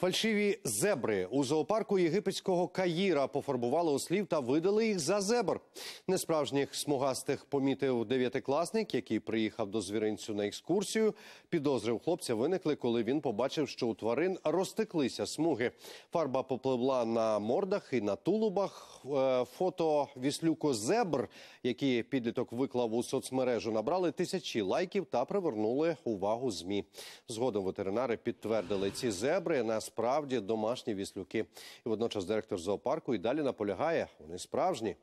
Фальшиві зебри у зоопарку єгипетського Каїра пофарбували ослів та видали їх за зебр. Несправжніх смугастих помітив дев'ятикласник, який приїхав до звіринцю на екскурсію. Підозри хлопця виникли, коли він побачив, що у тварин розтеклися смуги. Фарба попливла на мордах і на тулубах. Е, фото віслюко зебр, які підліток виклав у соцмережу, набрали тисячі лайків та привернули увагу. Змі згодом ветеринари підтвердили ці зебри на справді домашні віслюки. І водночас директор зоопарку і далі наполягає, вони справжні.